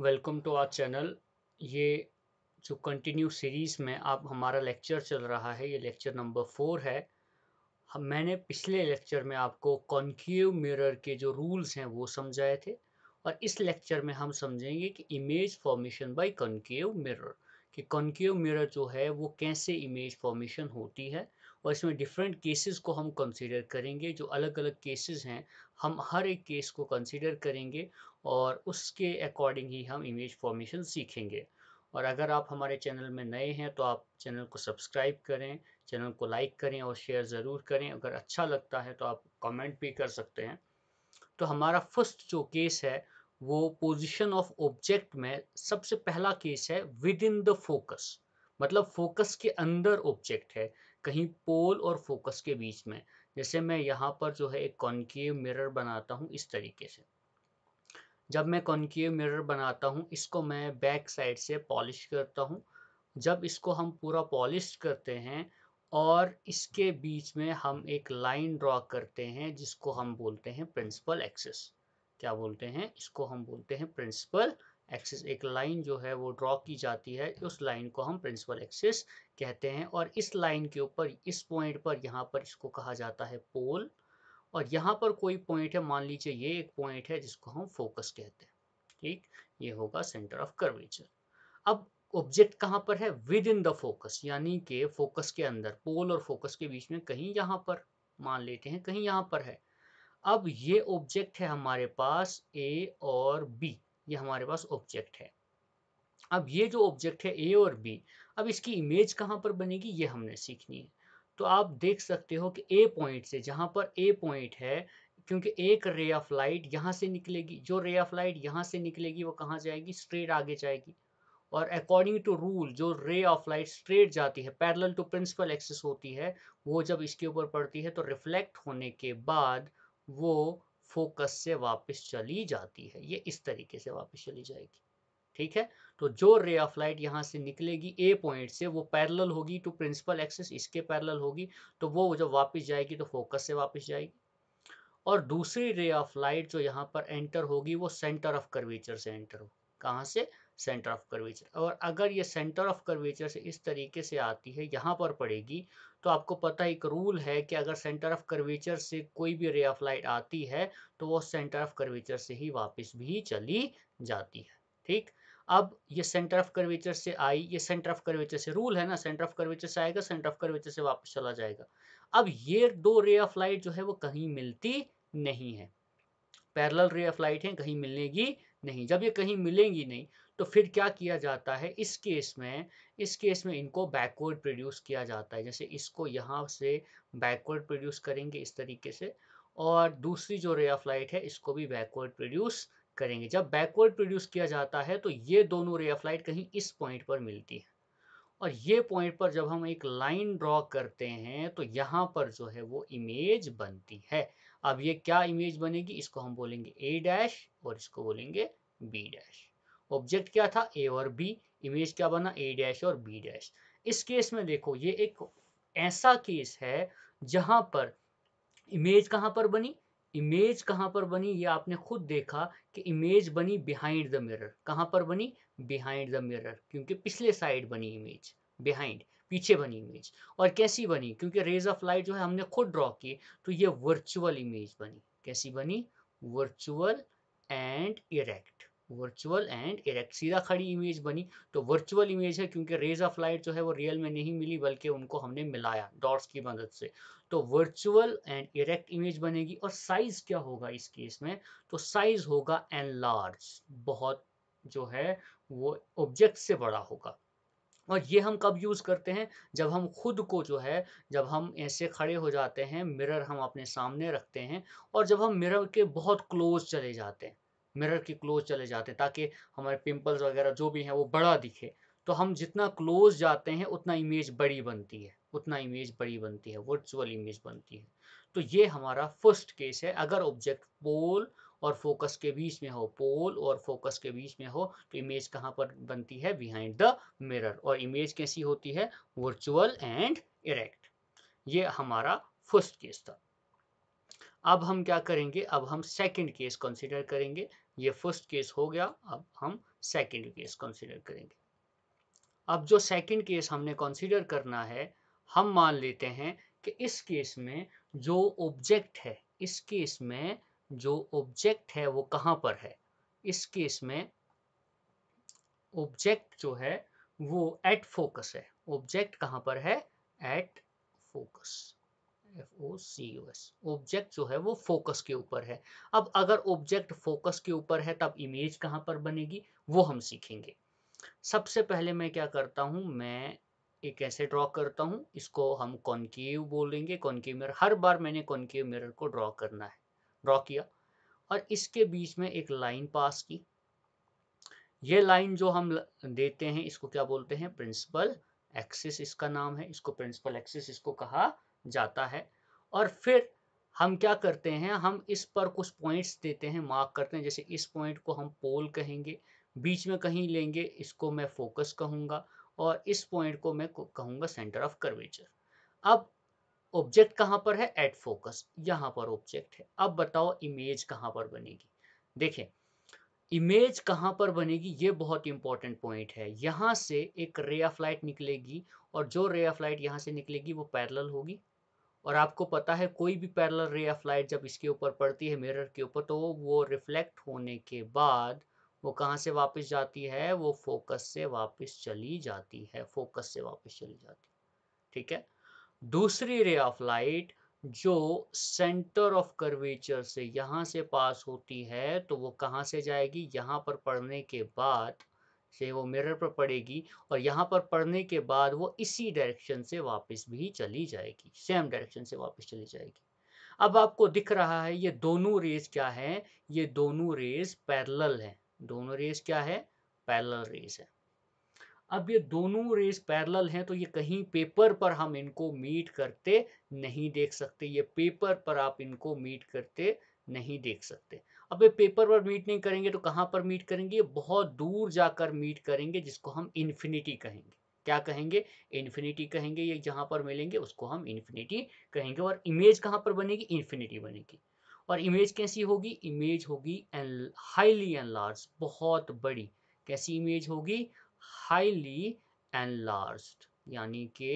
welcome to our channel ये जो continue series में आप हमारा लेक्चर चल रहा है ये लेक्चर नंबर फोर है मैंने पिछले लेक्चर में आपको कॉन्केव मिरर के जो रूल्स हैं वो समझाए थे और इस लेक्चर में हम समझेंगे कि image formation by concave mirror कि कॉन्क्यू मिरर जो है वो कैसे इमेज फॉर्मेशन होती है और इसमें डिफरेंट केसेस को हम कंसीडर करेंगे जो अलग अलग केसेस हैं हम हर एक केस को कंसीडर करेंगे और उसके अकॉर्डिंग ही हम इमेज फॉर्मेशन सीखेंगे और अगर आप हमारे चैनल में नए हैं तो आप चैनल को सब्सक्राइब करें चैनल को लाइक करें और शेयर ज़रूर करें अगर अच्छा लगता है तो आप कमेंट भी कर सकते हैं तो हमारा फर्स्ट जो केस है वो पोजीशन ऑफ ऑब्जेक्ट में सबसे पहला केस है विद इन द फोकस मतलब फोकस के अंदर ऑब्जेक्ट है कहीं पोल और फोकस के बीच में जैसे मैं यहाँ पर जो है एक कॉन्केव मिरर बनाता हूँ इस तरीके से जब मैं कॉन्केव मिरर बनाता हूँ इसको मैं बैक साइड से पॉलिश करता हूँ जब इसको हम पूरा पॉलिश करते हैं और इसके बीच में हम एक लाइन ड्रॉ करते हैं जिसको हम बोलते हैं प्रिंसिपल एक्सेस क्या बोलते हैं इसको हम बोलते हैं प्रिंसिपल एक्सेस एक लाइन जो है वो ड्रॉ की जाती है उस लाइन को हम प्रिंसिपल एक्सेस कहते हैं और इस लाइन के ऊपर इस पॉइंट पर यहाँ पर इसको कहा जाता है पोल और यहाँ पर कोई पॉइंट है मान लीजिए ये एक पॉइंट है जिसको हम फोकस कहते हैं ठीक ये होगा सेंटर ऑफ कर्वेचर अब ऑब्जेक्ट कहाँ पर है विद इन द फोकस यानी कि फोकस के अंदर पोल और फोकस के बीच में कहीं यहाँ पर मान लेते हैं कहीं यहाँ पर है अब ये ऑब्जेक्ट है हमारे पास ए और बी ये हमारे पास ऑब्जेक्ट है अब ये जो ऑब्जेक्ट है ए और बी अब इसकी इमेज कहाँ पर बनेगी ये हमने सीखनी है तो आप देख सकते हो कि ए पॉइंट से जहाँ पर ए पॉइंट है क्योंकि एक रे ऑफ लाइट यहाँ से निकलेगी जो रे ऑफ लाइट यहाँ से निकलेगी वो कहाँ जाएगी स्ट्रेट आगे जाएगी और अकॉर्डिंग टू रूल जो रे ऑफ लाइट स्ट्रेट जाती है पैरेलल टू प्रिंसिपल एक्सेस होती है वो जब इसके ऊपर पड़ती है तो रिफ्लेक्ट होने के बाद वो फोकस से वापस चली जाती है ये इस तरीके से वापस चली जाएगी ठीक है तो जो रे ऑफ लाइट यहाँ से निकलेगी ए पॉइंट से वो पैरेलल होगी टू प्रिंसिपल एक्सेस इसके पैरेलल होगी तो वो जब वापस जाएगी तो फोकस से वापस जाएगी और दूसरी रे ऑफ लाइट जो यहाँ पर एंटर होगी वो सेंटर ऑफ कर्वेचर से एंटर होगी कहाँ से सेंटर ऑफ कर्वेचर और अगर ये सेंटर ऑफ कर्वेचर से इस तरीके से आती है यहाँ पर पड़ेगी तो आपको पता एक रूल है कि अगर सेंटर ऑफ कर्वेचर से कोई भी रे ऑफ लाइट आती है तो वो सेंटर ऑफ कर्वेचर से ही वापस भी चली जाती है ठीक अब ये सेंटर ऑफ कर्वेचर से आई ये सेंटर ऑफ कर्वेचर से रूल है ना सेंटर ऑफ कर्वेचर से आएगा सेंटर ऑफ कर्वेचर से वापस चला जाएगा अब ये दो रे ऑफ लाइट जो है वो कहीं मिलती नहीं है पैरल रे ऑफ लाइट है कहीं मिलेगी नहीं जब ये कहीं मिलेंगी नहीं तो फिर क्या किया जाता है इस केस में इस केस में इनको बैकवर्ड प्रोड्यूस किया जाता है जैसे इसको यहाँ से बैकवर्ड प्रोड्यूस करेंगे इस तरीके से और दूसरी जो रे ऑफ लाइट है इसको भी बैकवर्ड प्रोड्यूस करेंगे जब बैकवर्ड प्रोड्यूस किया जाता है तो ये दोनों रे ऑफ लाइट कहीं इस पॉइंट पर मिलती है और ये पॉइंट पर जब हम एक लाइन ड्रॉ करते हैं तो यहाँ पर जो है वो इमेज बनती है अब ये क्या इमेज बनेगी इसको हम बोलेंगे ए डैश और इसको बोलेंगे बी डैश ऑब्जेक्ट क्या था ए और बी इमेज क्या बना ए डैश और बी डैश इस केस में देखो ये एक ऐसा केस है जहाँ पर इमेज कहाँ पर बनी इमेज कहाँ पर बनी ये आपने खुद देखा कि इमेज बनी बिहाइंड द मिरर कहाँ पर बनी बिहाइंड द मिरर क्योंकि पिछले साइड बनी इमेज बिहाइंड पीछे बनी इमेज और कैसी बनी क्योंकि रेज ऑफ लाइट जो है हमने खुद ड्रॉ किए तो ये वर्चुअल इमेज बनी कैसी बनी virtual and erect virtual and erect सीधा खड़ी इमेज बनी तो वर्चुअल इमेज है क्योंकि रेज ऑफ लाइट जो है वो रियल में नहीं मिली बल्कि उनको हमने मिलाया डॉट्स की मदद से तो वर्चुअल एंड इरेक्ट इमेज बनेगी और साइज क्या होगा इस केस में तो साइज होगा एंड लार्ज बहुत जो है वो ऑब्जेक्ट से बड़ा होगा और ये हम कब यूज़ करते हैं जब हम खुद को जो है जब हम ऐसे खड़े हो जाते हैं मिरर हम अपने सामने रखते हैं और जब हम मिरर के बहुत क्लोज चले जाते हैं मिरर के क्लोज चले जाते हैं ताकि हमारे पिंपल्स वगैरह जो भी हैं वो बड़ा दिखे तो हम जितना क्लोज जाते हैं उतना इमेज बड़ी बनती है उतना इमेज बड़ी बनती है वर्चुअल इमेज बनती है तो ये हमारा फर्स्ट केस है अगर ऑब्जेक्ट पोल और फोकस के बीच में हो पोल और फोकस के बीच में हो तो इमेज कहाँ पर बनती है बिहाइंड द मिरर और इमेज कैसी होती है वर्चुअल एंड इरेक्ट ये हमारा फर्स्ट केस था अब हम क्या करेंगे अब हम सेकंड केस कंसीडर करेंगे ये फर्स्ट केस हो गया अब हम सेकंड केस कंसीडर करेंगे अब जो सेकंड केस हमने कंसीडर करना है हम मान लेते हैं कि इस केस में जो ऑब्जेक्ट है इस केस में जो ऑब्जेक्ट है वो कहाँ पर है इस केस में ऑब्जेक्ट जो है वो एट फोकस है ऑब्जेक्ट कहाँ पर है at focus F O C O S object जो है वो फोकस के ऊपर है अब अगर ऑब्जेक्ट फोकस के ऊपर है तब इमेज कहाँ पर बनेगी वो हम सीखेंगे सबसे पहले मैं क्या करता हूँ मैं एक ऐसे ड्रॉ करता हूँ इसको हम कॉन्केव बोलेंगे कॉन्केव मिरर हर बार मैंने कॉन्केव मिरर को ड्रॉ करना है ड्रॉ किया और इसके बीच में एक लाइन पास की ये लाइन जो हम देते हैं इसको क्या बोलते हैं प्रिंसिपल एक्सिस इसका नाम है इसको प्रिंसिपल एक्सिस इसको कहा जाता है और फिर हम क्या करते हैं हम इस पर कुछ पॉइंट्स देते हैं मार्क करते हैं जैसे इस पॉइंट को हम पोल कहेंगे बीच में कहीं लेंगे इसको मैं फोकस कहूँगा और इस पॉइंट को मैं कहूँगा सेंटर ऑफ कर्वेचर अब ऑब्जेक्ट कहाँ पर है एट फोकस यहाँ पर ऑब्जेक्ट है अब बताओ इमेज कहाँ पर बनेगी देखिए इमेज कहाँ पर बनेगी ये बहुत इंपॉर्टेंट पॉइंट है यहाँ से एक रे ऑफ लाइट निकलेगी और जो रे ऑफ लाइट यहाँ से निकलेगी वो पैरेलल होगी और आपको पता है कोई भी पैरेलल रे ऑफ लाइट जब इसके ऊपर पड़ती है मिरर के ऊपर तो वो रिफ्लेक्ट होने के बाद वो कहाँ से वापस जाती है वो फोकस से वापस चली जाती है फोकस से वापस चली जाती है ठीक है दूसरी रे ऑफ लाइट जो सेंटर ऑफ कर्वेचर से यहाँ से पास होती है तो वो कहाँ से जाएगी यहाँ पर पढ़ने के बाद से वो मिरर पर पड़ेगी और यहाँ पर पढ़ने के बाद वो इसी डायरेक्शन से वापस भी चली जाएगी सेम डायरेक्शन से वापस चली जाएगी अब आपको दिख रहा है ये दोनों रेज क्या हैं ये दोनों रेज पैरल हैं दोनों रेस क्या है पैरल रेस है अब ये दोनों रेस पैरल हैं तो ये कहीं पेपर पर हम इनको मीट करते नहीं देख सकते ये पेपर पर आप इनको मीट करते नहीं देख सकते अब ये पेपर पर मीट नहीं करेंगे तो कहाँ पर मीट करेंगे ये बहुत दूर जाकर मीट करेंगे जिसको हम इन्फिनिटी कहेंगे क्या कहेंगे इन्फिनिटी कहेंगे ये जहाँ पर मिलेंगे उसको हम इन्फिनिटी कहेंगे और इमेज कहाँ पर बनेगी इन्फिनिटी बनेगी और इमेज कैसी होगी इमेज होगी एन हाईली एन लार्ज बहुत बड़ी कैसी इमेज होगी हाईली एन लार्ज यानी कि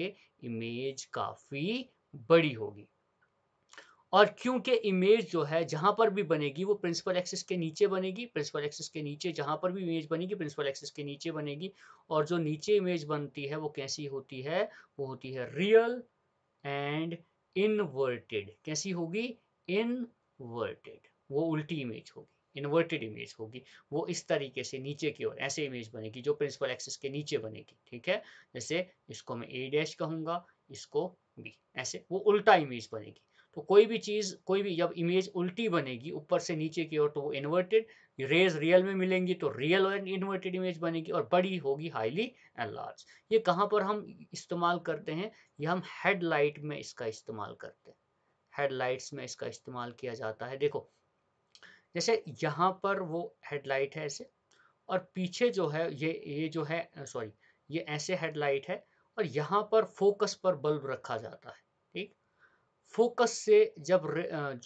इमेज काफ़ी बड़ी होगी और क्योंकि इमेज जो है जहाँ पर भी बनेगी वो प्रिंसिपल एक्सिस के नीचे बनेगी प्रिंसिपल एक्सिस के नीचे जहाँ पर भी इमेज बनेगी प्रिंसिपल एक्सिस के नीचे बनेगी और जो नीचे इमेज बनती है वो कैसी होती है वो होती है रियल एंड इनवर्टेड कैसी होगी इन वर्टेड वो उल्टी इमेज होगी इन्वर्टेड इमेज होगी वो इस तरीके से नीचे की ओर ऐसे इमेज बनेगी जो प्रिंसिपल एक्सेस के नीचे बनेगी ठीक है जैसे इसको मैं ए डैश कहूँगा इसको बी ऐसे वो उल्टा इमेज बनेगी तो कोई भी चीज़ कोई भी जब इमेज उल्टी बनेगी ऊपर से नीचे की ओर तो वो इन्वर्टेड रेज रियल में मिलेंगी तो रियल और इन्वर्टेड इमेज बनेगी और बड़ी होगी हाईली एनलार्ज ये कहाँ पर हम इस्तेमाल करते हैं ये हम हेडलाइट में इसका इस्तेमाल करते हैं हेडलाइट्स में इसका इस्तेमाल किया जाता है देखो जैसे यहाँ पर वो हेडलाइट है ऐसे और पीछे जो है ये ये जो है सॉरी ये ऐसे हेडलाइट है और यहाँ पर फोकस पर बल्ब रखा जाता है ठीक फोकस से जब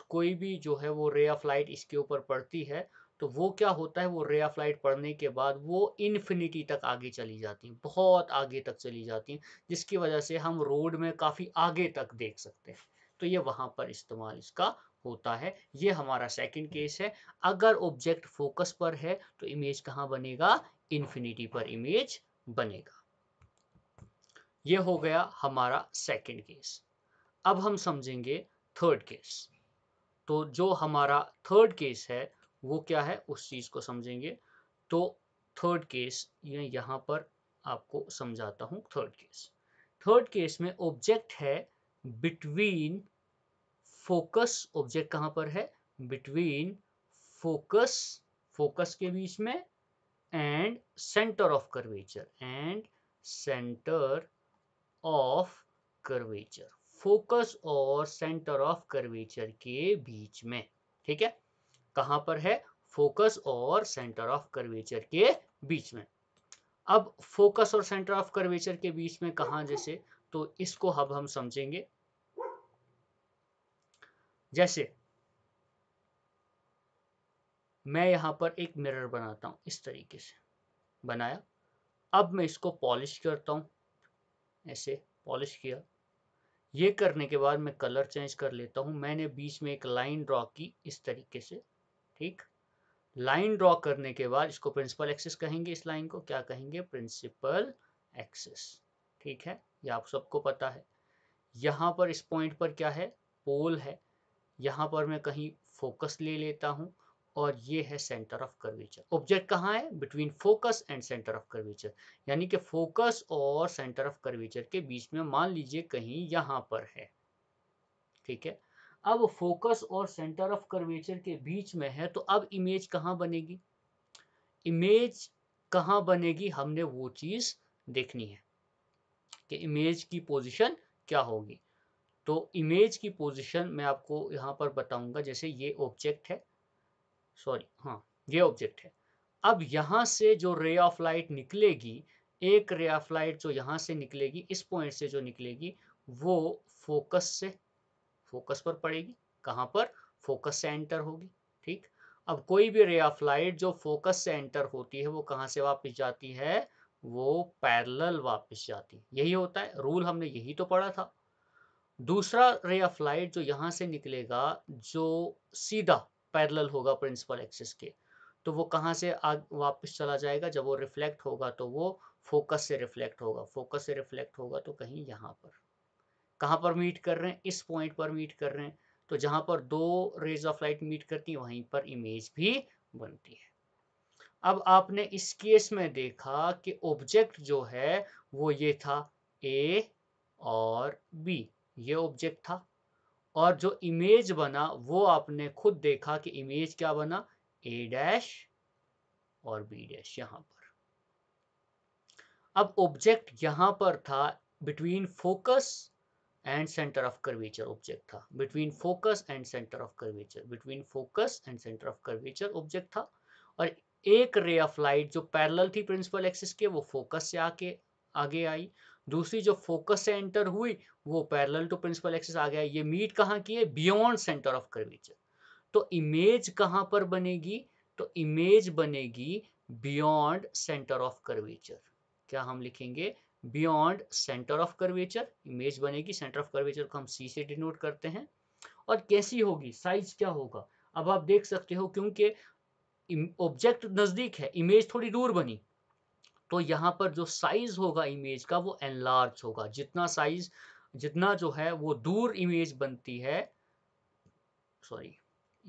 कोई भी जो है वो रे ऑफ लाइट इसके ऊपर पड़ती है तो वो क्या होता है वो रे ऑफ लाइट पड़ने के बाद वो इन्फिनिटी तक आगे चली जाती हैं बहुत आगे तक चली जाती हैं जिसकी वजह से हम रोड में काफ़ी आगे तक देख सकते हैं तो ये वहाँ पर इस्तेमाल इसका होता है ये हमारा सेकंड केस है अगर ऑब्जेक्ट फोकस पर है तो इमेज कहाँ बनेगा इन्फिनिटी पर इमेज बनेगा ये हो गया हमारा सेकंड केस अब हम समझेंगे थर्ड केस तो जो हमारा थर्ड केस है वो क्या है उस चीज़ को समझेंगे तो थर्ड केस ये यहाँ पर आपको समझाता हूँ थर्ड केस थर्ड केस में ऑब्जेक्ट है बिटवीन फोकस ऑब्जेक्ट कहां पर है बिटवीन फोकस फोकस के बीच में and centre of curvature and centre of curvature focus और सेंटर ऑफ कर्वेचर के बीच में ठीक है कहां पर है फोकस और सेंटर ऑफ कर्वेचर के बीच में अब फोकस और सेंटर ऑफ कर्वेचर के बीच में कहा जैसे तो इसको अब हम समझेंगे जैसे मैं यहाँ पर एक मिरर बनाता हूँ इस तरीके से बनाया अब मैं इसको पॉलिश करता हूँ ऐसे पॉलिश किया ये करने के बाद मैं कलर चेंज कर लेता हूँ मैंने बीच में एक लाइन ड्रॉ की इस तरीके से ठीक लाइन ड्रॉ करने के बाद इसको प्रिंसिपल एक्सेस कहेंगे इस लाइन को क्या कहेंगे प्रिंसिपल एक्सेस ठीक है ये आप सबको पता है यहाँ पर इस पॉइंट पर क्या है पोल है यहाँ पर मैं कहीं फोकस ले लेता हूँ और ये है सेंटर ऑफ कर्वेचर ऑब्जेक्ट कहाँ है between focus and centre of curvature यानी कि फोकस और सेंटर ऑफ कर्वेचर के बीच में मान लीजिए कहीं यहाँ पर है ठीक है अब फोकस और सेंटर ऑफ कर्वेचर के बीच में है तो अब इमेज कहाँ बनेगी इमेज कहाँ बनेगी हमने वो चीज़ देखनी है कि इमेज की पोजीशन क्या होगी तो इमेज की पोजीशन मैं आपको यहाँ पर बताऊंगा जैसे ये ऑब्जेक्ट है सॉरी हाँ ये ऑब्जेक्ट है अब यहाँ से जो रे ऑफ लाइट निकलेगी एक रे ऑफ लाइट जो यहाँ से निकलेगी इस पॉइंट से जो निकलेगी वो फोकस से फोकस पर पड़ेगी कहाँ पर फोकस से एंटर होगी ठीक अब कोई भी रे ऑफ लाइट जो फोकस से एंटर होती है वो कहाँ से वापस जाती है वो पैरेलल वापस जाती यही होता है रूल हमने यही तो पढ़ा था दूसरा रे ऑफ लाइट जो यहाँ से निकलेगा जो सीधा पैरेलल होगा प्रिंसिपल एक्सिस के तो वो कहाँ से आग वापस चला जाएगा जब वो रिफ्लेक्ट होगा तो वो फोकस से रिफ्लेक्ट होगा फोकस से रिफ्लेक्ट होगा तो कहीं यहाँ पर कहाँ पर मीट कर रहे हैं इस पॉइंट पर मीट कर रहे हैं तो जहाँ पर दो रेज ऑफ लाइट मीट करती हैं वहीं पर इमेज भी बनती है अब आपने इस केस में देखा कि ऑब्जेक्ट जो है वो ये था ए और बी ये ऑब्जेक्ट था और जो इमेज बना वो आपने खुद देखा कि इमेज क्या बना ए डैश और बी डैश यहाँ पर अब ऑब्जेक्ट यहां पर था between focus and centre of curvature object था between focus and centre of curvature between focus and centre of curvature object था और एक रे ऑफ लाइट जो पैरेलल थी प्रिंसिपल एक्सिस के वो फोकस से आके आगे आई दूसरी जो फोकस से एंटर हुई वो पैरेलल टू प्रिंसिपल एक्सिस आ गया ये मीट कहाँ की है बियॉन्ड सेंटर ऑफ कर्वेचर तो इमेज कहाँ पर बनेगी तो इमेज बनेगी बियॉन्ड सेंटर ऑफ कर्वेचर क्या हम लिखेंगे beyond centre of curvature image बनेगी सेंटर ऑफ कर्वेचर को हम सी से डिनोट करते हैं और कैसी होगी साइज क्या होगा अब आप देख सकते हो क्योंकि ऑब्जेक्ट नज़दीक है इमेज थोड़ी दूर बनी तो यहाँ पर जो साइज़ होगा इमेज का वो एनलार्ज होगा जितना साइज़ जितना जो है वो दूर इमेज बनती है sorry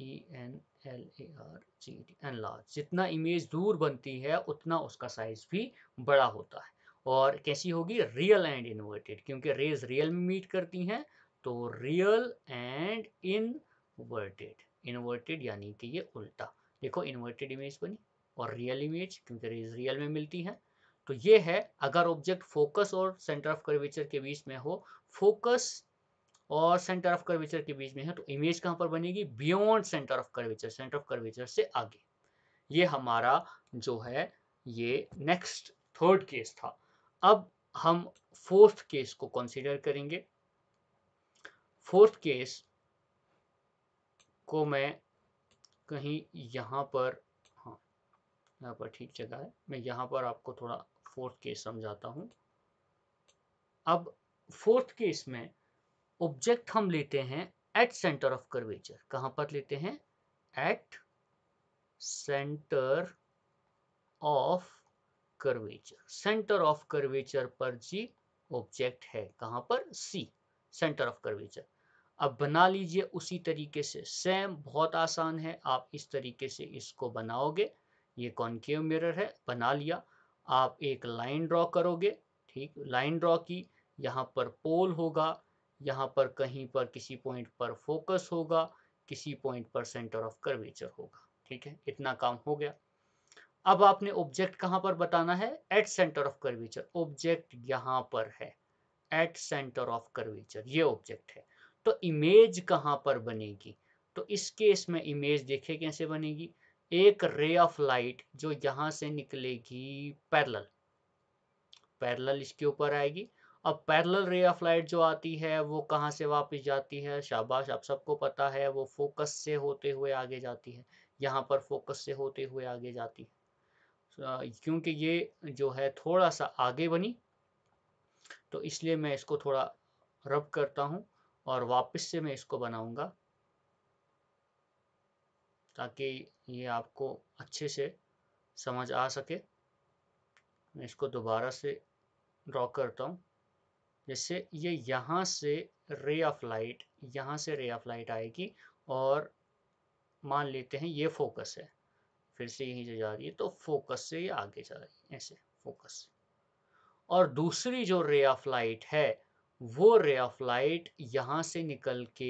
E N L A R G D enlarge जितना इमेज दूर बनती है उतना उसका साइज़ भी बड़ा होता है और कैसी होगी रियल एंड इन्वर्टेड क्योंकि रेज रियल में मीट करती हैं तो रियल एंड इनवर्टेड इन्वर्टेड यानी कि ये उल्टा देखो इन्वर्टेड इमेज बनी और रियल इमेज क्योंकि रियल में मिलती है तो ये है अगर ऑब्जेक्ट फोकस और सेंटर ऑफ कर्वेचर के बीच में हो फोकस और सेंटर ऑफ कर्वेचर के बीच में है तो इमेज कहाँ पर बनेगी beyond centre of curvature centre of curvature से आगे ये हमारा जो है ये नेक्स्ट थर्ड केस था अब हम फोर्थ केस को कंसीडर करेंगे फोर्थ केस को मैं कहीं यहाँ पर हाँ यहाँ पर ठीक जगह है मैं यहाँ पर आपको थोड़ा फोर्थ केस समझाता हूँ अब फोर्थ केस में ऑब्जेक्ट हम लेते हैं एट सेंटर ऑफ कर्वेचर कहाँ पर लेते हैं at centre of curvature centre of curvature पर जी ऑब्जेक्ट है कहाँ पर सी सेंटर ऑफ कर्वेचर अब बना लीजिए उसी तरीके से सेम बहुत आसान है आप इस तरीके से इसको बनाओगे ये कॉन्केव मिरर है बना लिया आप एक लाइन ड्रॉ करोगे ठीक लाइन ड्रॉ की यहाँ पर पोल होगा यहाँ पर कहीं पर किसी पॉइंट पर फोकस होगा किसी पॉइंट पर सेंटर ऑफ कर्वेचर होगा ठीक है इतना काम हो गया अब आपने ऑब्जेक्ट कहाँ पर बताना है at centre of curvature object यहाँ पर है एट सेंटर ऑफ कर्वेचर ये ऑब्जेक्ट है तो इमेज कहाँ पर बनेगी तो इस केस में इमेज देखे कैसे बनेगी एक रे ऑफ लाइट जो यहां से निकलेगी पैरल पैरल इसके ऊपर आएगी अब पैरल रे ऑफ लाइट जो आती है वो कहाँ से वापस जाती है शाबाश आप सबको पता है वो फोकस से होते हुए आगे जाती है यहाँ पर फोकस से होते हुए आगे जाती है क्योंकि ये जो है थोड़ा सा आगे बनी तो इसलिए मैं इसको थोड़ा रब करता हूँ और वापस से मैं इसको बनाऊंगा ताकि ये आपको अच्छे से समझ आ सके मैं इसको दोबारा से ड्रॉ करता हूँ जैसे ये यहाँ से रे ऑफ लाइट यहाँ से रे ऑफ लाइट आएगी और मान लेते हैं ये फोकस है फिर से यहीं से जा रही है तो फोकस से ये आगे जा रही है ऐसे फोकस और दूसरी जो रे ऑफ लाइट है वो रे ऑफ लाइट यहाँ से निकल के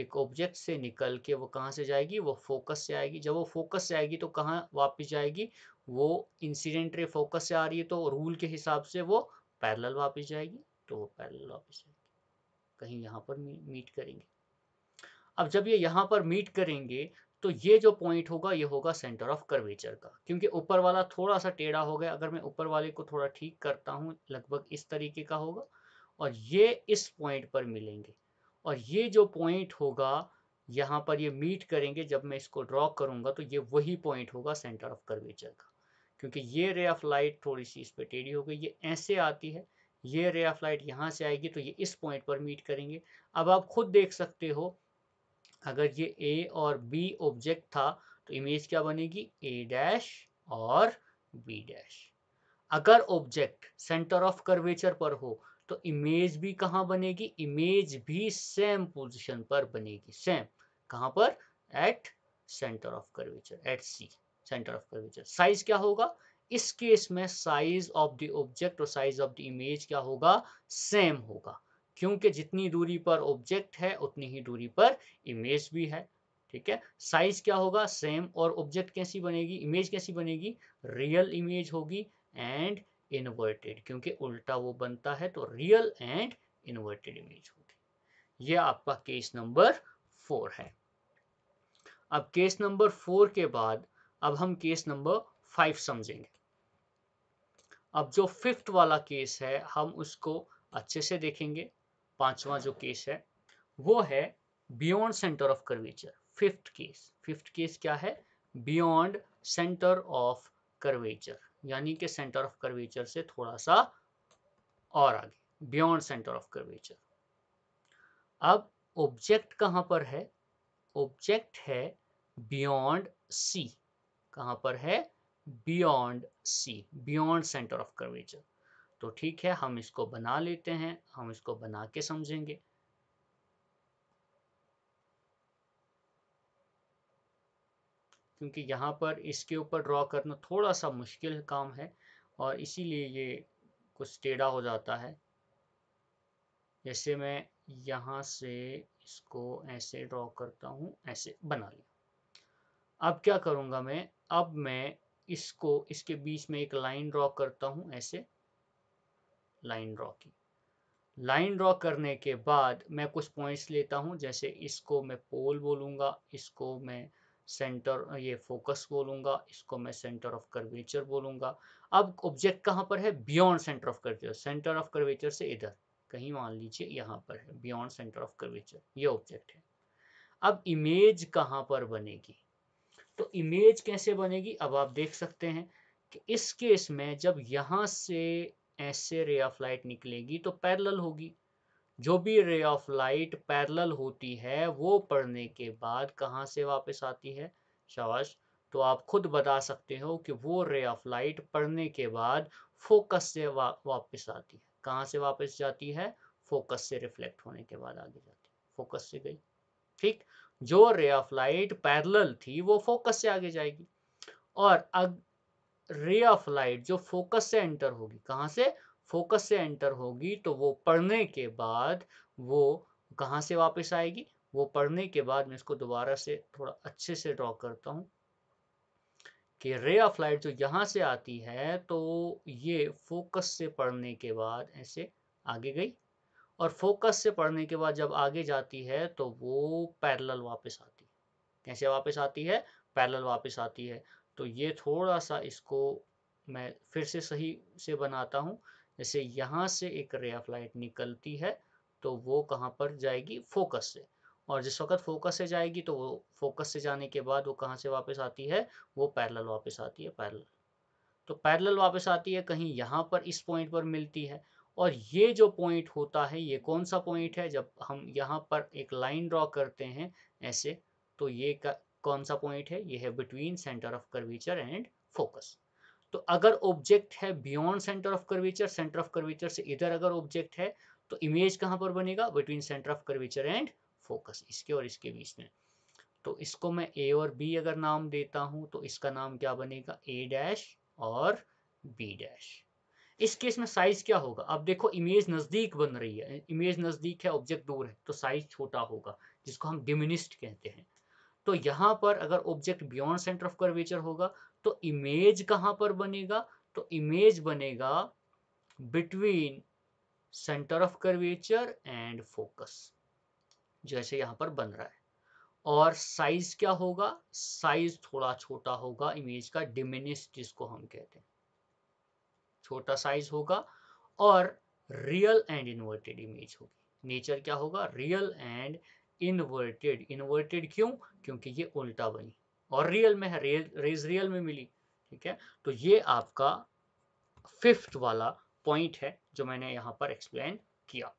एक ऑब्जेक्ट से निकल के वो कहाँ से जाएगी वो फोकस से आएगी जब वो फोकस से आएगी तो कहाँ वापस जाएगी वो इंसिडेंट रे फोकस से आ रही है तो रूल के हिसाब से वो पैरेलल वापस जाएगी तो वो पैरेलल वापस जाएगी कहीं यहाँ पर मीट करेंगे अब जब ये यहाँ पर मीट करेंगे तो ये जो पॉइंट होगा ये होगा सेंटर ऑफ कर्वेचर का क्योंकि ऊपर वाला थोड़ा सा टेढ़ा हो गया अगर मैं ऊपर वाले को थोड़ा ठीक करता हूँ लगभग इस तरीके का होगा और ये इस पॉइंट पर मिलेंगे और ये जो पॉइंट होगा यहाँ पर ये मीट करेंगे जब मैं इसको ड्रॉ करूँगा तो ये वही पॉइंट होगा सेंटर ऑफ कर्वेचर का क्योंकि ये रे ऑफ लाइट थोड़ी सी इस पर टेढ़ी हो गई ये ऐसे आती है ये रे ऑफ लाइट यहाँ से आएगी तो ये इस पॉइंट पर मीट करेंगे अब आप खुद देख सकते हो अगर ये ए और बी ऑब्जेक्ट था तो इमेज क्या बनेगी ए डैश और बी डैश अगर ऑब्जेक्ट सेंटर ऑफ कर्वेचर पर हो तो इमेज भी कहाँ बनेगी इमेज भी सेम पोजिशन पर बनेगी सेम कहाँ पर at centre of curvature at C centre of curvature size क्या होगा इस केस में साइज ऑफ द ऑब्जेक्ट और साइज ऑफ द इमेज क्या होगा सेम होगा क्योंकि जितनी दूरी पर ऑब्जेक्ट है उतनी ही दूरी पर इमेज भी है ठीक है साइज क्या होगा सेम और ऑब्जेक्ट कैसी बनेगी इमेज कैसी बनेगी रियल इमेज होगी एंड इन्वर्टेड क्योंकि उल्टा वो बनता है तो रियल एंड इन्वर्टेड इमेज होगी ये आपका केस नंबर फोर है अब केस नंबर फोर के बाद अब हम केस नंबर फाइव समझेंगे अब जो फिफ्थ वाला केस है हम उसको अच्छे से देखेंगे पांचवा जो केस है वो है beyond centre of curvature fifth case fifth case क्या है बियॉन्ड सेंटर ऑफ कर्वेचर यानी कि सेंटर ऑफ कर्वेचर से थोड़ा सा और आगे बियॉन्ड सेंटर ऑफ कर्वेचर अब ऑब्जेक्ट कहाँ पर है ऑब्जेक्ट है बियॉन्ड सी कहाँ पर है beyond C beyond centre of curvature तो ठीक है हम इसको बना लेते हैं हम इसको बना के समझेंगे क्योंकि यहाँ पर इसके ऊपर ड्रॉ करना थोड़ा सा मुश्किल काम है और इसीलिए ये कुछ टेढ़ा हो जाता है जैसे मैं यहाँ से इसको ऐसे ड्रॉ करता हूँ ऐसे बना लिया अब क्या करूँगा मैं अब मैं इसको इसके बीच में एक लाइन ड्रॉ करता हूँ ऐसे लाइन ड्रॉ की लाइन ड्रॉ करने के बाद मैं कुछ पॉइंट्स लेता हूँ जैसे इसको मैं पोल बोलूँगा इसको मैं सेंटर ये फोकस बोलूंगा इसको मैं सेंटर ऑफ कर्वेचर बोलूंगा अब ऑब्जेक्ट कहाँ पर है beyond centre of curvature centre of curvature से इधर कहीं मान लीजिए यहाँ पर है बियॉन्ड सेंटर ऑफ कर्वेचर ये ऑब्जेक्ट है अब इमेज कहाँ पर बनेगी तो इमेज कैसे बनेगी अब आप देख सकते हैं कि इस केस में जब यहाँ से ऐसे रे ऑफ लाइट निकलेगी तो पैरेलल होगी जो भी रे ऑफ लाइट पैरेलल होती है वो पढ़ने के बाद कहाँ से वापस आती है शाबाश तो आप खुद बता सकते हो कि वो रे ऑफ लाइट पढ़ने के बाद फोकस से वा, वापस आती है कहाँ से वापस जाती है फोकस से रिफ्लेक्ट होने के बाद आगे जाती है फोकस से गई ठीक जो रे ऑफ लाइट पैरेलल थी वो फोकस से आगे जाएगी और अग रे ऑफ लाइट जो फोकस से एंटर होगी कहाँ से फोकस से एंटर होगी तो वो पढ़ने के बाद वो कहाँ से वापस आएगी वो पढ़ने के बाद मैं इसको दोबारा से थोड़ा अच्छे से ड्रॉ करता हूँ कि रे ऑफ लाइट जो यहाँ से आती है तो ये फोकस से पढ़ने के बाद ऐसे आगे गई और फोकस से पढ़ने के बाद जब आगे जाती है तो वो पैरेलल वापस आती है कैसे वापस आती है पैरेलल वापस आती है तो ये थोड़ा सा इसको मैं फिर से सही से बनाता हूँ जैसे यहाँ से एक रे ऑफ लाइट निकलती है तो वो कहाँ पर जाएगी फोकस से और जिस वक्त फोकस से जाएगी तो वो फोकस से जाने के बाद वो कहाँ से वापस आती है वो पैरेलल वापस आती है पैरेलल तो पैरेलल वापस आती है कहीं यहाँ पर इस पॉइंट पर मिलती है और ये जो पॉइंट होता है ये कौन सा पॉइंट है जब हम यहाँ पर एक लाइन ड्रॉ करते हैं ऐसे तो ये कौन सा पॉइंट है ये है between centre of curvature and focus तो अगर ऑब्जेक्ट है beyond centre of curvature centre of curvature से इधर अगर ऑब्जेक्ट है तो इमेज कहां पर बनेगा between centre of curvature and focus इसके और इसके बीच में तो इसको मैं ए और बी अगर नाम देता हूं तो इसका नाम क्या बनेगा ए डैश और बी डैश इस केस में साइज क्या होगा अब देखो इमेज नज़दीक बन रही है इमेज नज़दीक है ऑब्जेक्ट दूर है तो साइज छोटा होगा जिसको हम डिमिनिस्ट कहते हैं तो यहाँ पर अगर object beyond centre of curvature होगा तो इमेज कहाँ पर बनेगा तो इमेज बनेगा between centre of curvature and focus जैसे यहाँ पर बन रहा है और साइज क्या होगा साइज थोड़ा छोटा होगा इमेज का डिमिनिश जिसको हम कहते हैं छोटा साइज होगा और रियल एंड इन्वर्टेड इमेज होगी नेचर क्या होगा रियल एंड इन्वर्टेड इन्वर्टेड क्यों क्योंकि ये उल्टा बनी और रियल में है रेज रियल में मिली ठीक है तो ये आपका फिफ्थ वाला पॉइंट है जो मैंने यहाँ पर एक्सप्लेन किया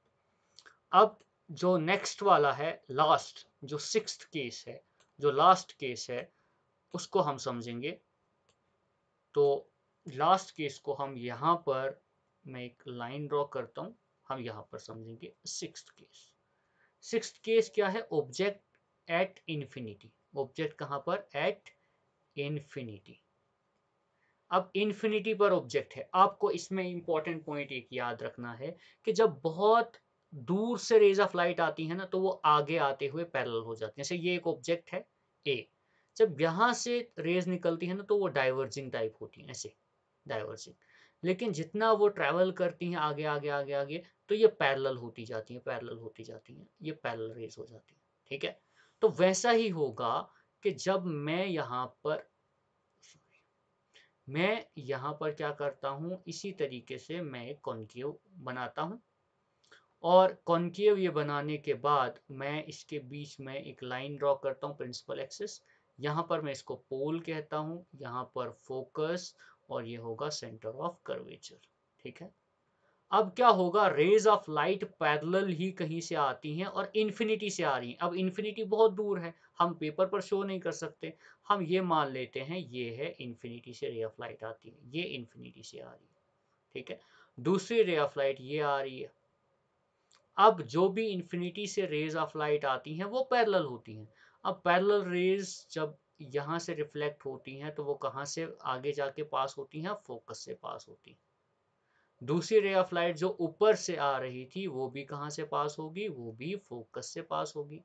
अब जो नेक्स्ट वाला है लास्ट जो सिक्स केस है जो लास्ट केस है उसको हम समझेंगे तो लास्ट केस को हम यहाँ पर मैं एक लाइन ड्रॉ करता हूँ हम यहाँ पर समझेंगे सिक्स केस सिक्स केस क्या है ऑब्जेक्ट एट इन्फिनिटी ऑब्जेक्ट कहाँ पर एट इन्फिनिटी अब इन्फिनिटी पर ऑब्जेक्ट है आपको इसमें इंपॉर्टेंट पॉइंट एक याद रखना है कि जब बहुत दूर से रेज ऑफ लाइट आती है ना तो वो आगे आते हुए पैरल हो जाते हैं जैसे ये एक ऑब्जेक्ट है ए जब यहां से रेज निकलती है ना तो वो डाइवर्जिंग टाइप होती है ऐसे डाइवर्जिंग लेकिन जितना वो ट्रैवल करती हैं आगे आगे आगे आगे तो ये पैरल होती जाती हैं पैरल होती जाती हैं ये पैरल रेज हो जाती है ठीक है तो वैसा ही होगा कि जब मैं यहाँ पर मैं यहाँ पर क्या करता हूँ इसी तरीके से मैं एक कॉन्केव बनाता हूँ और कॉन्केव ये बनाने के बाद मैं इसके बीच में एक लाइन ड्रॉ करता हूँ प्रिंसिपल एक्सिस यहाँ पर मैं इसको पोल कहता हूँ यहाँ पर फोकस और ये होगा सेंटर ऑफ कर्वेचर ठीक है अब क्या होगा रेज ऑफ लाइट पैरेलल ही कहीं से आती हैं और इन्फिनिटी से आ रही हैं अब इन्फिनिटी बहुत दूर है हम पेपर पर शो नहीं कर सकते हम ये मान लेते हैं ये है इन्फिनिटी से रे ऑफ लाइट आती है ये इन्फिनिटी से आ रही है ठीक है दूसरी रे ऑफ लाइट ये आ रही है अब जो भी इन्फिनिटी से रेज ऑफ लाइट आती हैं वो पैदल होती हैं अब पैदल रेज जब यहाँ से रिफ्लेक्ट होती हैं तो वो कहाँ से आगे जाके पास होती हैं फोकस से पास होती हैं दूसरी रे ऑफ लाइट जो ऊपर से आ रही थी वो भी कहाँ से पास होगी वो भी फोकस से पास होगी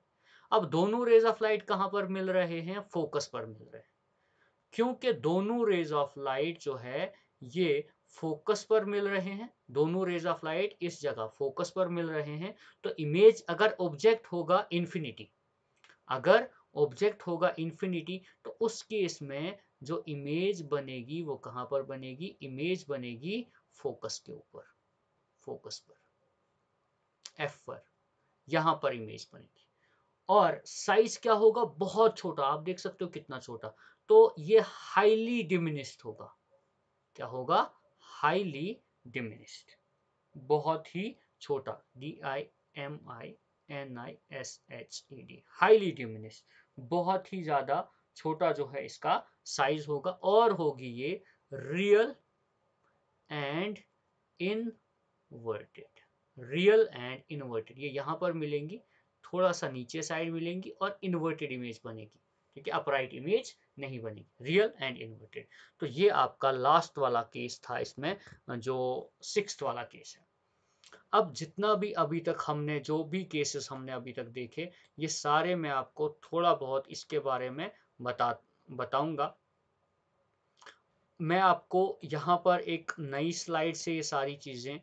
अब दोनों रेज ऑफ लाइट कहाँ पर मिल रहे हैं फोकस पर मिल रहे हैं क्योंकि दोनों रेज ऑफ लाइट जो है ये फोकस पर मिल रहे हैं दोनों रेज ऑफ लाइट इस जगह फोकस पर मिल रहे हैं तो इमेज अगर ऑब्जेक्ट होगा इन्फिनिटी अगर ऑब्जेक्ट होगा इन्फिनिटी तो उस केस में जो इमेज बनेगी वो कहाँ पर बनेगी इमेज बनेगी फोकस के ऊपर फोकस पर एफ पर यहां पर इमेज बनेगी और साइज क्या होगा बहुत छोटा आप देख सकते हो कितना छोटा तो ये हाईली डिमिनिस्ड होगा क्या होगा हाईली डिमिनिस्ड बहुत ही छोटा D I M I N I S H E D highly diminished बहुत ही ज्यादा छोटा जो है इसका साइज होगा और होगी ये real and inverted real and inverted ये यहाँ पर मिलेंगी थोड़ा सा नीचे साइड मिलेंगी और इन्वर्टेड इमेज बनेगी ठीक है अपराइट इमेज नहीं बनेगी रियल एंड इन्वर्टेड तो ये आपका लास्ट वाला केस था इसमें जो सिक्स वाला केस है अब जितना भी अभी तक हमने जो भी केसेस हमने अभी तक देखे ये सारे मैं आपको थोड़ा बहुत इसके बारे में बता बताऊंगा मैं आपको यहाँ पर एक नई स्लाइड से ये सारी चीज़ें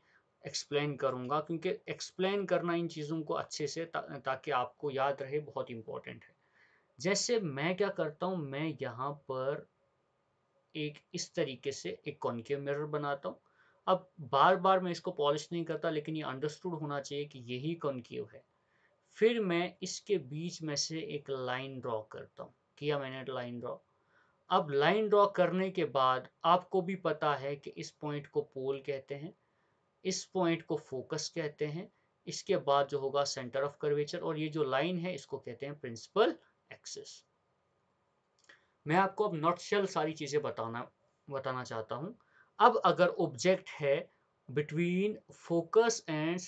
एक्सप्लेन करूँगा क्योंकि एक्सप्लेन करना इन चीज़ों को अच्छे से ता, ताकि आपको याद रहे बहुत इम्पोर्टेंट है जैसे मैं क्या करता हूँ मैं यहाँ पर एक इस तरीके से एक कॉन्केव मिरर बनाता हूँ अब बार बार मैं इसको पॉलिश नहीं करता लेकिन ये अंडरस्टूड होना चाहिए कि यही कॉन्केव है फिर मैं इसके बीच में से एक लाइन ड्रॉ करता हूँ किया मैंने लाइन ड्रॉ अब लाइन ड्रॉ करने के बाद आपको भी पता है कि इस पॉइंट को पोल कहते हैं इस पॉइंट को फोकस कहते हैं इसके बाद जो होगा सेंटर ऑफ कर्वेचर और ये जो लाइन है इसको कहते हैं प्रिंसिपल एक्सिस मैं आपको अब नॉटशेल सारी चीज़ें बताना बताना चाहता हूं अब अगर ऑब्जेक्ट है between focus and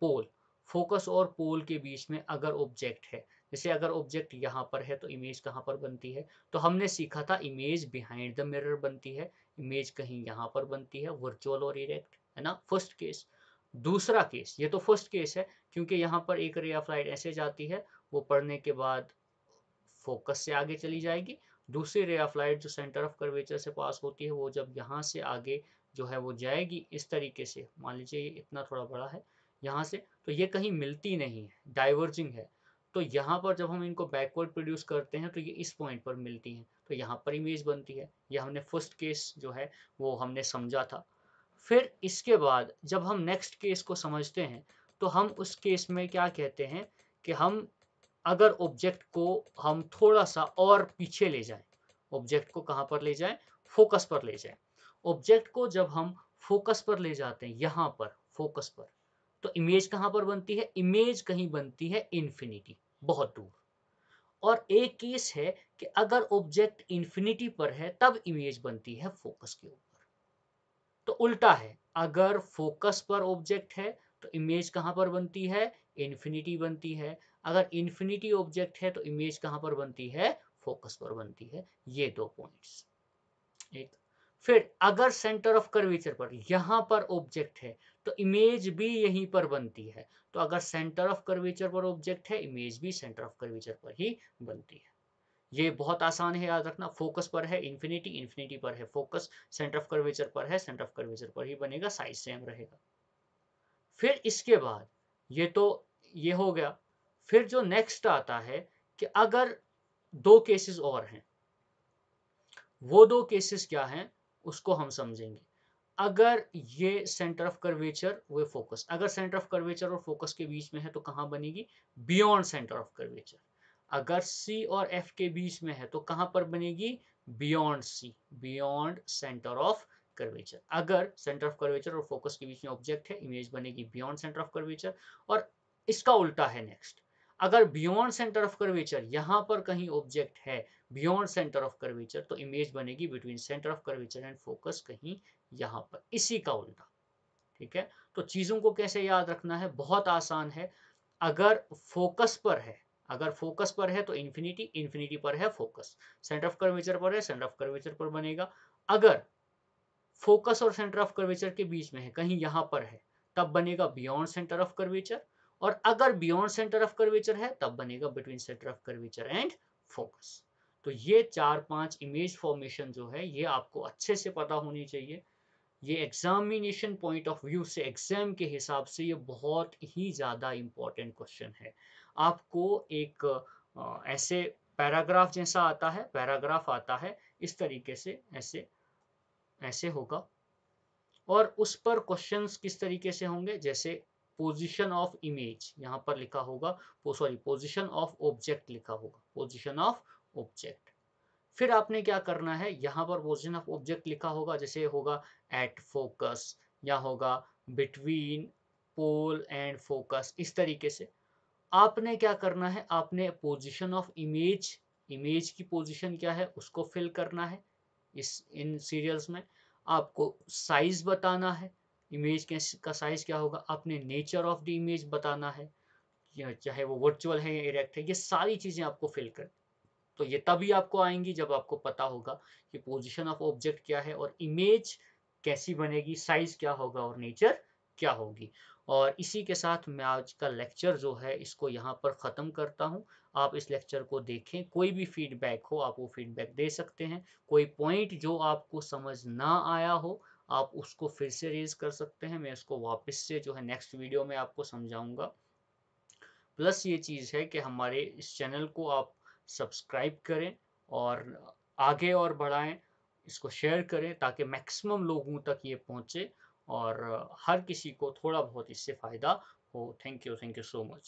pole focus और पोल के बीच में अगर ऑब्जेक्ट है जैसे अगर ऑब्जेक्ट यहाँ पर है तो इमेज कहाँ पर बनती है तो हमने सीखा था इमेज बिहाइंड द मिरर बनती है इमेज कहीं यहाँ पर बनती है वर्चुअल और इरेक्ट है ना फर्स्ट केस दूसरा केस ये तो फर्स्ट केस है क्योंकि यहाँ पर एक रे ऑफ लाइट ऐसे जाती है वो पढ़ने के बाद फोकस से आगे चली जाएगी दूसरी रे ऑफ लाइट जो सेंटर ऑफ कर्वेचर से पास होती है वो जब यहाँ से आगे जो है वो जाएगी इस तरीके से मान लीजिए ये इतना थोड़ा बड़ा है यहाँ से तो ये कहीं मिलती नहीं है डाइवर्जिंग है तो यहाँ पर जब हम इनको बैकवर्ड प्रोड्यूस करते हैं तो ये इस पॉइंट पर मिलती हैं तो यहाँ पर इमेज बनती है यह हमने फर्स्ट केस जो है वो हमने समझा था फिर इसके बाद जब हम नेक्स्ट केस को समझते हैं तो हम उस केस में क्या कहते हैं कि हम अगर ऑब्जेक्ट को हम थोड़ा सा और पीछे ले जाएं ऑब्जेक्ट को कहाँ पर ले जाएं फोकस पर ले जाएं ऑब्जेक्ट को जब हम फोकस पर ले जाते हैं यहाँ पर फोकस पर तो इमेज कहां पर बनती है इमेज कहीं बनती है इंफिनिटी बहुत दूर और एक केस है कि अगर ऑब्जेक्ट इंफिनिटी पर है तब इमेज बनती है फोकस के ऊपर तो उल्टा है अगर फोकस पर ऑब्जेक्ट है तो इमेज कहां पर बनती है इंफिनिटी बनती है अगर इंफिनिटी ऑब्जेक्ट है तो इमेज कहां पर बनती है फोकस पर बनती है ये दो पॉइंट्स एक फिर अगर सेंटर ऑफ कर्वेचर पर यहां पर ऑब्जेक्ट है तो इमेज भी यहीं पर बनती है तो अगर सेंटर ऑफ कर्वेचर पर ऑब्जेक्ट है इमेज भी सेंटर ऑफ कर्वेचर पर ही बनती है ये बहुत आसान है याद रखना फोकस पर है इन्फिनिटी इन्फिनिटी पर है फोकस सेंटर ऑफ कर्वेचर पर है सेंटर ऑफ कर्वेचर पर ही बनेगा साइज सेम रहेगा फिर इसके बाद ये तो ये हो गया फिर जो नेक्स्ट आता है कि अगर दो केसेस और हैं वो दो केसेस क्या हैं उसको हम समझेंगे अगर ये सेंटर ऑफ कर्वेचर वे फोकस अगर सेंटर ऑफ कर्वेचर और फोकस के बीच में है तो कहाँ बनेगी बियॉन्ड सेंटर ऑफ कर्वेचर अगर सी और एफ के बीच में है तो कहाँ पर बनेगी beyond C beyond centre of curvature अगर सेंटर ऑफ कर्वेचर और फोकस के बीच में ऑब्जेक्ट है इमेज बनेगी बियॉन्ड सेंटर ऑफ कर्वेचर और इसका उल्टा है नेक्स्ट अगर बियॉन्ड सेंटर ऑफ कर्वेचर यहाँ पर कहीं ऑब्जेक्ट है बियॉन्ड सेंटर ऑफ कर्वेचर तो इमेज बनेगी between centre of curvature and focus कहीं यहाँ पर इसी का उल्टा ठीक है तो चीज़ों को कैसे याद रखना है बहुत आसान है अगर फोकस पर है अगर फोकस पर है तो इन्फिनिटी इन्फिनिटी पर है फोकस सेंटर ऑफ कर्वेचर पर है सेंटर ऑफ कर्वेचर पर बनेगा अगर फोकस और सेंटर ऑफ कर्वेचर के बीच में है कहीं यहाँ पर है तब बनेगा बियॉन्ड सेंटर ऑफ कर्वेचर और अगर बियॉन्ड सेंटर ऑफ कर्वेचर है तब बनेगा between centre of curvature and focus तो ये चार पांच इमेज फॉर्मेशन जो है ये आपको अच्छे से पता होनी चाहिए ये एग्ज़ामिनेशन पॉइंट ऑफ व्यू से एग्ज़ाम के हिसाब से ये बहुत ही ज़्यादा इम्पॉर्टेंट क्वेश्चन है आपको एक ऐसे पैराग्राफ जैसा आता है पैराग्राफ आता है इस तरीके से ऐसे ऐसे होगा और उस पर क्वेश्चंस किस तरीके से होंगे जैसे पोजीशन ऑफ इमेज यहाँ पर लिखा होगा सॉरी पोजीशन ऑफ ऑब्जेक्ट लिखा होगा पोजीशन ऑफ ऑब्जेक्ट फिर आपने क्या करना है यहाँ पर पोजिशन ऑफ ऑब्जेक्ट लिखा होगा जैसे होगा एट फोकस या होगा बिटवीन पोल एंड फोकस इस तरीके से आपने क्या करना है आपने पोजिशन ऑफ इमेज इमेज की पोजिशन क्या है उसको फिल करना है इस इन सीरियल्स में आपको साइज बताना है इमेज का साइज क्या होगा आपने नेचर ऑफ द इमेज बताना है चाहे वो वर्चुअल है या इरेक्ट है ये सारी चीज़ें आपको फिल कर तो ये तभी आपको आएंगी जब आपको पता होगा कि पोजिशन ऑफ ऑब्जेक्ट क्या है और इमेज कैसी बनेगी साइज क्या होगा और नेचर क्या होगी और इसी के साथ मैं आज का लेक्चर जो है इसको यहाँ पर ख़त्म करता हूँ आप इस लेक्चर को देखें कोई भी फीडबैक हो आप वो फीडबैक दे सकते हैं कोई पॉइंट जो आपको समझ ना आया हो आप उसको फिर से रेज कर सकते हैं मैं इसको वापस से जो है नेक्स्ट वीडियो में आपको समझाऊंगा प्लस ये चीज़ है कि हमारे इस चैनल को आप सब्सक्राइब करें और आगे और बढ़ाएं इसको शेयर करें ताकि मैक्सिमम लोगों तक ये पहुंचे और हर किसी को थोड़ा बहुत इससे फ़ायदा हो thank you thank you so much